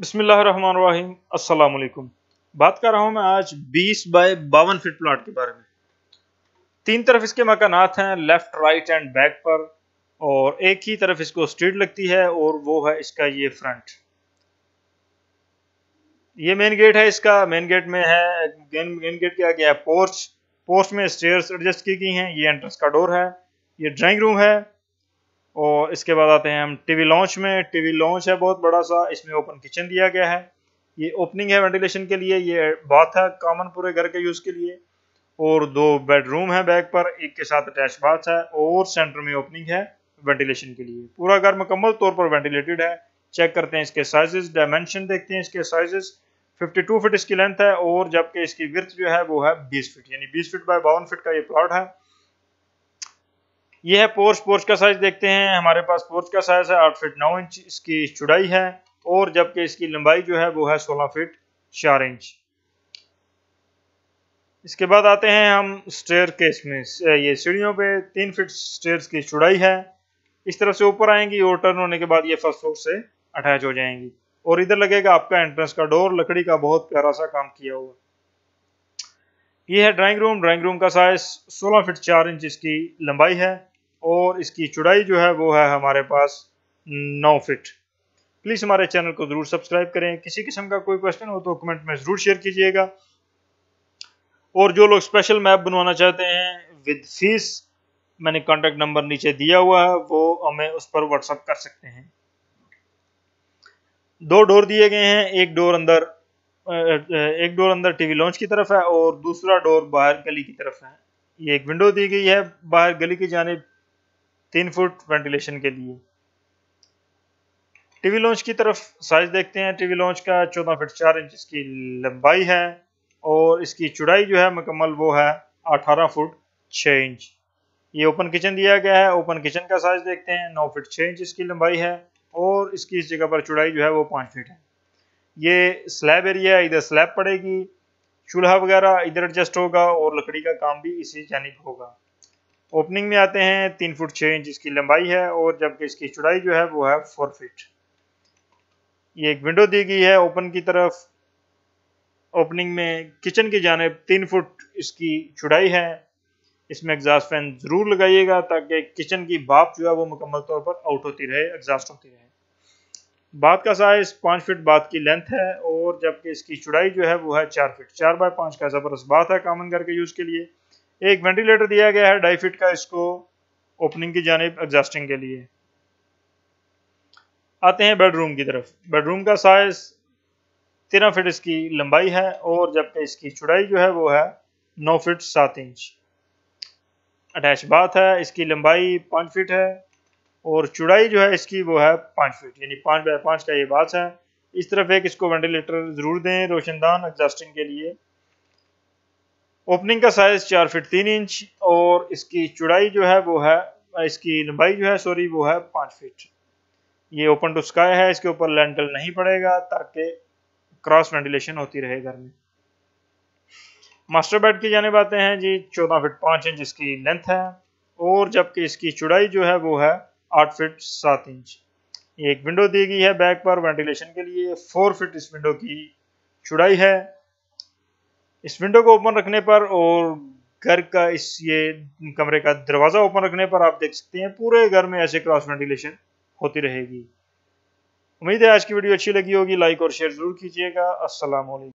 अस्सलाम वालेकुम बात कर रहा हूँ मैं आज 20 बाय बावन फिट प्लाट के बारे में तीन तरफ इसके मकान हैं लेफ्ट राइट एंड बैक पर और एक ही तरफ इसको स्ट्रीट लगती है और वो है इसका ये फ्रंट ये मेन गेट है इसका मेन गेट में है मेन गेट के आगे है पोर्च पोर्च में स्टेयर्स एडजस्ट की गई हैं ये एंट्रेंस का डोर है ये ड्राइंग रूम है और इसके बाद आते हैं हम टीवी लॉन्च में टीवी लॉन्च है बहुत बड़ा सा इसमें ओपन किचन दिया गया है ये ओपनिंग है वेंटिलेशन के लिए ये बाथ है कॉमन पूरे घर के यूज़ के लिए और दो बेडरूम है बैक पर एक के साथ अटैच बाथ है और सेंटर में ओपनिंग है वेंटिलेशन के लिए पूरा घर मुकम्मल तौर पर वेंटिलेटेड है चेक करते हैं इसके साइजेस डायमेंशन देखते हैं इसके साइजेस 52 फीट इसकी लेंथ है और जबकि इसकी विर्थ जो है वो है 20 फीट यानी 20 फीट बाय बावन फीट का ये प्लॉट है ये है पोर्च पोर्च का साइज देखते हैं हमारे पास पोर्च का साइज है आठ फिट नौ इंच इसकी चुड़ाई है और जबकि इसकी लंबाई जो है वो है सोलह फिट चार इंच इसके बाद आते हैं हम स्टेयर केस में ये सीढ़ियों पे तीन फिट स्टेयर की चुड़ाई है इस तरफ से ऊपर आएंगी और टर्न होने के बाद ये फर्स्ट फ्लोर से अटैच हो जाएंगी और इधर लगेगा आपका एंट्रेंस का डोर लकड़ी का बहुत प्यारा सा काम किया हुआ ये है ड्राइंग रूम ड्राइंग रूम का साइज 16 फिट 4 इंच इसकी लंबाई है और इसकी चुड़ाई जो है वो है हमारे पास नौ फिट प्लीज़ हमारे चैनल को ज़रूर सब्सक्राइब करें किसी किस्म का कोई क्वेश्चन हो तो कमेंट में ज़रूर शेयर कीजिएगा और जो लोग स्पेशल मैप बनवाना चाहते हैं विद फीस मैंने कॉन्टेक्ट नंबर नीचे दिया हुआ है वो हमें उस पर व्हाट्सअप कर सकते हैं दो डोर दिए गए हैं एक डोर अंदर एक डोर अंदर टीवी लॉन्च की तरफ है और दूसरा डोर बाहर गली की तरफ है ये एक विंडो दी गई है बाहर गली की जानेब तीन फुट वेंटिलेशन के लिए टीवी लॉन्च की तरफ साइज देखते हैं टीवी लॉन्च का चौदह फिट चार इंच इसकी लंबाई है और इसकी चुड़ाई जो है मुकम्मल वो है अठारह फुट छः इंच ये ओपन किचन दिया गया है ओपन किचन का साइज देखते हैं नौ फीट छः इंच इसकी लंबाई है और इसकी इस जगह पर चुड़ाई जो है वो पाँच फीट है ये स्लैब एरिया है इधर स्लैब पड़ेगी चूल्हा वगैरह इधर एडजस्ट होगा और लकड़ी का काम भी इसी जानब होगा ओपनिंग में आते हैं तीन फुट छः इंच इसकी लंबाई है और जबकि इसकी चौड़ाई जो है वो है फोर फीट ये एक विंडो दी गई है ओपन की तरफ ओपनिंग में किचन की जानब तीन फुट इसकी चौड़ाई है इसमें एग्जास्ट फैन ज़रूर लगाइएगा ताकि किचन की बाप जो है वो मुकम्मल तौर पर आउट होती रहे एग्जास्ट होती रहे बात का साइज़ पाँच फिट बात की लेंथ है और जबकि इसकी चौड़ाई जो है वो है चार फिट चार बाय पाँच का ज़बरदस्त बात है कामन घर के यूज़ के लिए एक वेंटिलेटर दिया गया है फिट का इसको ओपनिंग की जानब एग्जास्टिंग के लिए आते हैं बेडरूम की तरफ बेडरूम का साइज तेरह फिट इसकी लंबाई है और जबकि इसकी चुड़ाई जो है वो है नौ फिट सात इंच अटैच बाथ है इसकी लंबाई पाँच फिट है और चुड़ाई जो है इसकी वो है पाँच फिट यानी पाँच बाय पाँच का ये बाथ है इस तरफ एक इसको वेंटिलेटर ज़रूर दें रोशनदान एग्जॉस्टिंग के लिए ओपनिंग का साइज़ चार फिट तीन इंच और इसकी चुड़ाई जो है वो है इसकी लंबाई जो है सॉरी वो है पाँच फिट ये ओपन टू स्काई है इसके ऊपर लेंटल नहीं पड़ेगा ताकि क्रॉस वेंटिलेशन होती रहे घर में मास्टर बेड की जाने बातें हैं जी चौदह फिट पाँच इंच इसकी लेंथ है और जबकि इसकी चुड़ाई जो है वो है आठ फिट सात इंच ये एक विंडो दी गई है बैक पर वेंटिलेशन के लिए फोर फिट इस विंडो की चुड़ाई है इस विंडो को ओपन रखने पर और घर का इस ये कमरे का दरवाज़ा ओपन रखने पर आप देख सकते हैं पूरे घर में ऐसे क्रॉस वेंटिलेशन होती रहेगी उम्मीद है आज की वीडियो अच्छी लगी होगी लाइक और शेयर ज़रूर कीजिएगा असलम